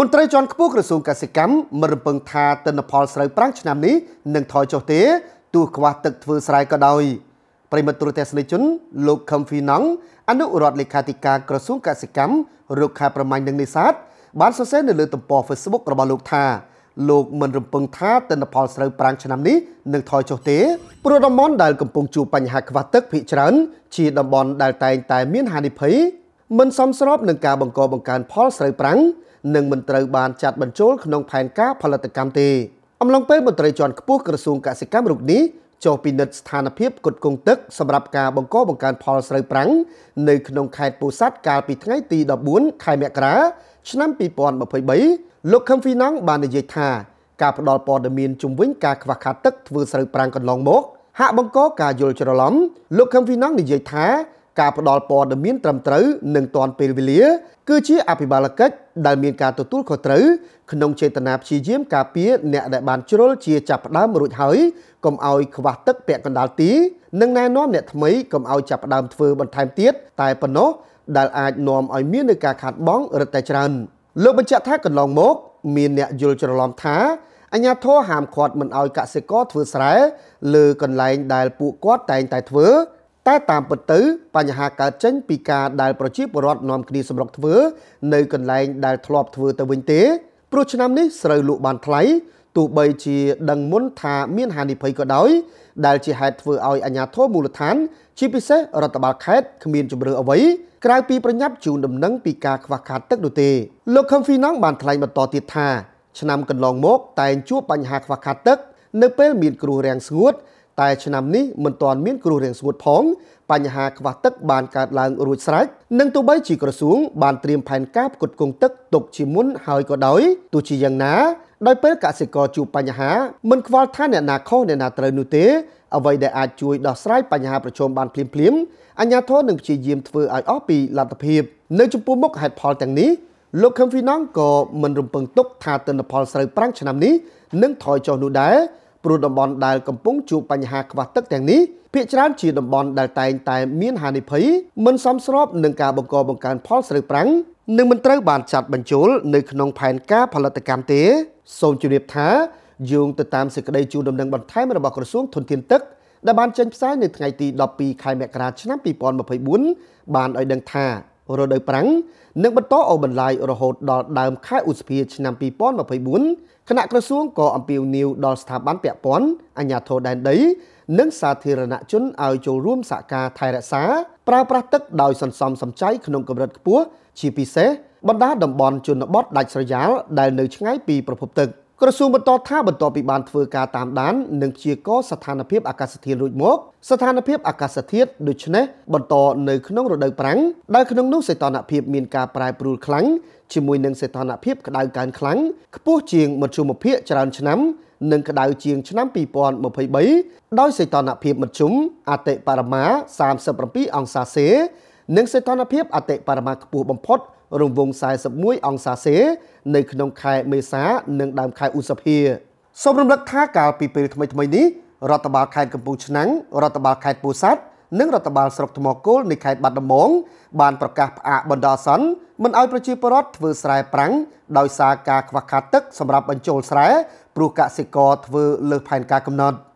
មន្ត្រីជាន់ខ្ពស់ក្រសួងកសិកម្មមិនរំពឹងថាទិន្នផលស្រូវប្រាំងឆ្នាំនេះនឹងថយចុះទេទោះខ្វះទឹកធ្វើស្រែក៏ដោយប្រិមត្តទូរទស្សនិកជនលោកខឹមហ្វីណង់អនុរដ្ឋលេខាធិការក្រសួងកសិកម្មរុក្ខាប្រមាញ់និងនេសាទបានសរសេរនៅលើទំព័រ Facebook របស់លោកថាលោកមិនរំពឹងថាទិន្នផលស្រូវប្រាំងឆ្នាំនេះនឹងថយចុះទេព្រោះតំបន់ដែលកំពុងជួបបញ្ហាខ្វះទឹកភាគច្រើនជាតំបន់ដែលតែងតែមានហានិភ័យមិនសមស្របនឹងការបង្កបង្កើនផលស្រូវប្រាំងនិងមិនត្រូវបានចាត់បញ្ចូលក្នុងផែនការផលិតកម្មទេអំឡុងពេលមន្ត្រីជាន់ខ្ពស់ក្រសួងកសិកម្មរូបនេះចុះពិនិត្យស្ថានភាពគុតគង់ទឹកសម្រាប់ការបង្កបង្កើនផលស្រូវប្រាំងនៅក្នុងខេត្តពោធិ៍សាត់កាលពីថ្ងៃទី14ខែមករាឆ្នាំ2023លោកខឹមហ្វីណងបាននិយាយថា ការផ្ដល់ព័ត៌មានជំវិញការខ្វះខាតទឹកធ្វើស្រូវប្រាំងកន្លងមកហាក់បង្កការយល់ច្រឡំលោកខឹមហ្វីណងនិយាយថាការផ្ដល់ព័ត៌មានត្រឹមត្រូវនិងទាន់ពេលវេលាគឺជាអភិបាលកិច្ចដែលមានការទទួលខុសត្រូវក្នុងចេតនាព្យាយាមការពារអ្នកដែលបានជ្រុលជាចាប់ផ្ដើមរួចហើយកុំឲ្យខ្វះទឹកពាក់កណ្ដាលទីនិងណែនាំអ្នកថ្មីកុំឲ្យចាប់ផ្ដើមធ្វើបន្ថែមទៀតតែប៉ុណ្ណោះដែលអាចនាំឲ្យមាននឹងការខាតបង់រឹតតែច្រើនលោកបញ្ជាក់ថាកន្លងមកមានអ្នកយល់ច្រឡំថាអញ្ញាធរហាមឃាត់មិនឲ្យកសិករធ្វើស្រែលើកន្លែងដែលពួកគាត់តែងតែធ្វើតែតាមពិតទៅ បញ្ហាកើតចេញពីការដែលប្រជាពលរដ្ឋនាំគ្នាសម្រុកធ្វើនៅកន្លែងដែលធ្លាប់ធ្វើទៅវិញទេព្រោះឆ្នាំនេះស្រូវលក់បានថ្លៃទោះបីជាដឹងមុនថាមានហានិភ័យក៏ដោយ ដែលជាហេតុធ្វើឲ្យអាជ្ញាធរមូលដ្ឋាន ជាពិសេសរដ្ឋបាលខេត្តគ្មានជំរឿអ្វីក្រៅពីប្រញាប់ជូនដំណឹងពីការខ្វះខាតទឹកនោះទេលោកខឹមហ្វីណងបានថ្លែងបន្តទៀតថាឆ្នាំកន្លងមកតែងជួបបញ្ហាខ្វះខាតទឹកនៅពេលមានគ្រោះរាំងស្ងួតតែឆ្នាំនេះមិនទាន់មានគ្រោះរាំងស្ងួតផង បញ្ហាខ្វះទឹកបានកើតឡើងរួចស្រេចនិងទោះបីជាក្រសួងបានត្រៀមផែនការផ្គត់ផ្គង់ទឹកទុកជាមុនហើយក៏ដោយទោះជាយ៉ាងណា ដោយពេលកសិករជួបបញ្ហាមិនខ្វល់ថាអ្នកណាខុសអ្នកណាត្រូវនោះទេអ្វីដែលអាចជួយដោះស្រាយបញ្ហាប្រឈមបានភ្លាមៗអញ្ញាធននឹងព្យាយាមធ្វើឲ្យអស់ពីលទ្ធភាពនៅចំពោះមុខហេតុផលទាំងនេះលោកខឹមហ្វីណងក៏មិនរំពឹងទុកថាទិន្នផលស្រូវប្រាំងឆ្នាំនេះនឹងថយចុះនោះដែរព្រោះតំបន់ដែលកំពុងជួបបញ្ហាខ្វះទឹកទាំងនេះភាគច្រើនជាតំបន់ដែលតែងតែមានហានិភ័យមិនសមស្របនឹងការបង្កបង្កើនផលស្រូវប្រាំងនិងមិនត្រូវបានចាត់បញ្ចូលនៅក្នុង ផែនការផលិតកម្មទេ សូមជម្រាបថាយោងទៅតាមសេចក្តីជូនដំណឹងបន្ថែមរបស់ក្រសួងធនធានទឹកដែលបានចេញផ្សាយនៅថ្ងៃទី12ខែមករាឆ្នាំ2024បានឲ្យដឹងថារដូវប្រាំងនិងបន្តអូសបន្លាយរហូតដល់ដើមខែឧសភាឆ្នាំ2024គណៈក្រសួងក៏អំពាវនាវដល់ស្ថាប័នពាក់ព័ន្ធអាជ្ញាធរដែនដី និងសាធារណជនឲ្យចូលរួមសហការថែរក្សាប្រើប្រាស់ទឹកដោយសន្សំសំចៃក្នុងកម្រិតខ្ពស់ជាពិសេសបណ្ដាតំបន់ជនបទដាច់ស្រយាលដែលនៅឆ្ងាយពីប្រភពទឹក។ក្រសួងបន្តថាបន្ទាប់ពីបានធ្វើការតាមដាន និងព្យាករស្ថានភាពអាកាសធាតុរួចមកស្ថានភាពអាកាសធាតុដូចនេះបន្តនៅក្នុងរដូវប្រាំងដែលក្នុងនោះសីតុណ្ហភាពមានការប្រែប្រួលខ្លាំងជាមួយនឹងសីតុណ្ហភាពក្តៅកើនខ្លាំងខ្ពស់ជាងមធ្យមភាគច្រើនឆ្នាំនិងក្តៅជាងឆ្នាំ2023ដោយសីតុណ្ហភាពមធ្យមអតិបរមា37អង្សាសេនិងសីតុណ្ហភាពអតិបរមាខ្ពស់បំផុតរង្វង់41អង្សាសេនៅក្នុងខែមេសានិងដើមខែឧសភាសូមរំលឹកថាកាលពីពេលថ្មីៗនេះរដ្ឋបាលខេត្តកំពង់ឆ្នាំងរដ្ឋបាលខេត្តពោធិ៍សាត់និងរដ្ឋបាលស្រុកថ្មគោលនៃខេត្តបាត់ដំបងបានប្រកាសផ្អាកបណ្ដោះអាសន្នមិនឲ្យប្រជាពលរដ្ឋធ្វើស្រែប្រាំងដោយសារការខ្វះខាតទឹកសម្រាប់បញ្ចូលស្រែព្រោះកសិករធ្វើលើសផែនការកំណត់។